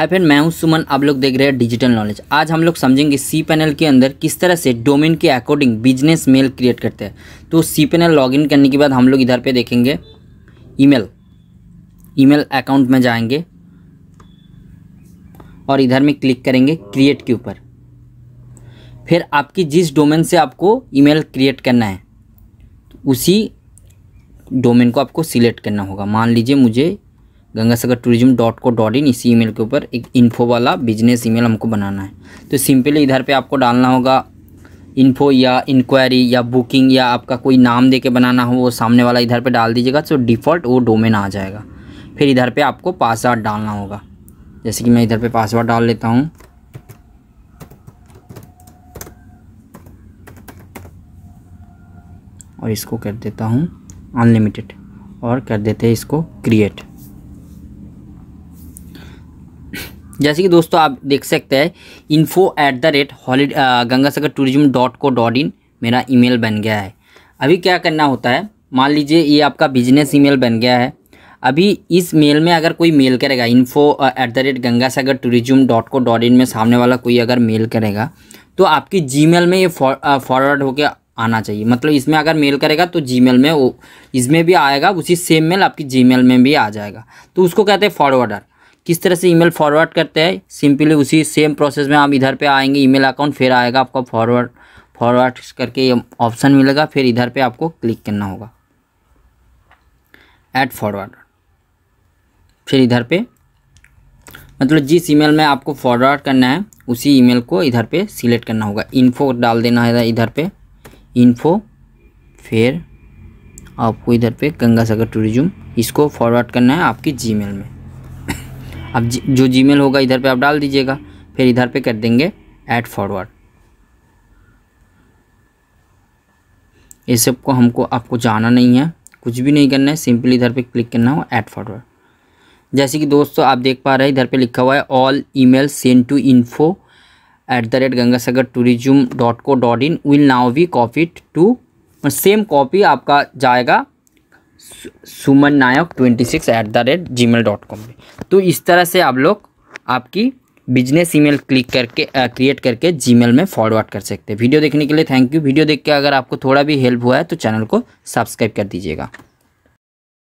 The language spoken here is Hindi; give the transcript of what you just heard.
हाय फ्रेंड मैं हूं सुमन आप लोग देख रहे हैं डिजिटल नॉलेज आज हम लोग समझेंगे सी पैनल के अंदर किस तरह से डोमेन के अकॉर्डिंग बिजनेस मेल क्रिएट करते हैं तो सी पैनल लॉगिन करने के बाद हम लोग इधर पे देखेंगे ईमेल ईमेल अकाउंट में जाएंगे और इधर में क्लिक करेंगे क्रिएट के ऊपर फिर आपकी जिस डोमेन से आपको ईमेल क्रिएट करना है उसी डोमेन को आपको सिलेक्ट करना होगा मान लीजिए मुझे Ganga Sagar tourism dot co dot in इसी ईमेल के ऊपर एक इन्फो वाला बिजनेस ईमेल हमको बनाना है तो सिंपली इधर पे आपको डालना होगा इन्फो या इंक्वायरी या बुकिंग या आपका कोई नाम दे के बनाना हो वो सामने वाला इधर पे डाल दीजिएगा तो डिफ़ॉल्ट वो डोमेन आ जाएगा फिर इधर पे आपको पासवर्ड डालना होगा जैसे कि मैं इधर पर पासवर्ड डाल लेता हूँ और इसको कर देता हूँ अनलिमिटेड और कर देते हैं इसको क्रिएट जैसे कि दोस्तों आप देख सकते हैं info at the rate holiday Ganga Sagar tourism dot co dot in मेरा ईमेल बन गया है अभी क्या करना होता है मान लीजिए ये आपका बिजनेस ईमेल बन गया है अभी इस मेल में अगर कोई मेल करेगा info at the rate Ganga Sagar tourism dot co dot in में सामने वाला कोई अगर मेल करेगा तो आपकी मेल में ये फॉरवर्ड uh, होकर आना चाहिए मतलब इसमें अगर मेल करेगा तो मेल में वो इसमें भी आएगा उसी सेम मेल आपकी मेल में भी आ जाएगा तो उसको कहते हैं फॉरवर्डर किस तरह से ईमेल फॉरवर्ड करते हैं सिंपली उसी सेम प्रोसेस में आप इधर पे आएंगे ईमेल अकाउंट फिर आएगा आपका फॉरवर्ड फॉरवर्ड करके ये ऑप्शन मिलेगा फिर इधर पे आपको क्लिक करना होगा ऐड फॉरवर्ड फिर इधर पे मतलब जिस ईमेल में आपको फॉरवर्ड करना है उसी ई को इधर पर सिलेक्ट करना होगा इन्फो डाल देना है इधर पे इन्फो फिर आपको इधर पे गंगा सागर टूरिज्म इसको फॉरवर्ड करना है आपकी जीमेल में अब जो जी होगा इधर पर आप डाल दीजिएगा फिर इधर पर कर देंगे ऐड फॉरवर्ड ये सब को हमको आपको जाना नहीं है कुछ भी नहीं करना है सिंपली इधर पे क्लिक करना हो ऐड फॉरवर्ड जैसे कि दोस्तों आप देख पा रहे हैं इधर पे लिखा हुआ है all email send to info at the rate Ganga Sagar tourism dot co dot in will now be copied to same copy आपका जाएगा Suman Nayak twenty six at the rate Gmail dot com पर तो इस तरह से आप लोग आपकी बिजनेस ईमेल क्लिक करके क्रिएट करके जीमेल में फॉरवर्ड कर सकते हैं वीडियो देखने के लिए थैंक यू वीडियो देख के अगर आपको थोड़ा भी हेल्प हुआ है तो चैनल को सब्सक्राइब कर दीजिएगा